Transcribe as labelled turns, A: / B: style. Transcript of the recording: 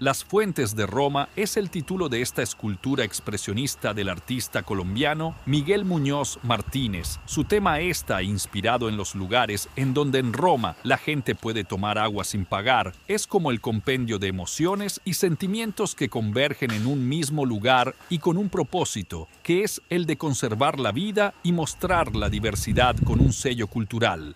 A: Las Fuentes de Roma es el título de esta escultura expresionista del artista colombiano Miguel Muñoz Martínez. Su tema está inspirado en los lugares en donde en Roma la gente puede tomar agua sin pagar. Es como el compendio de emociones y sentimientos que convergen en un mismo lugar y con un propósito, que es el de conservar la vida y mostrar la diversidad con un sello cultural.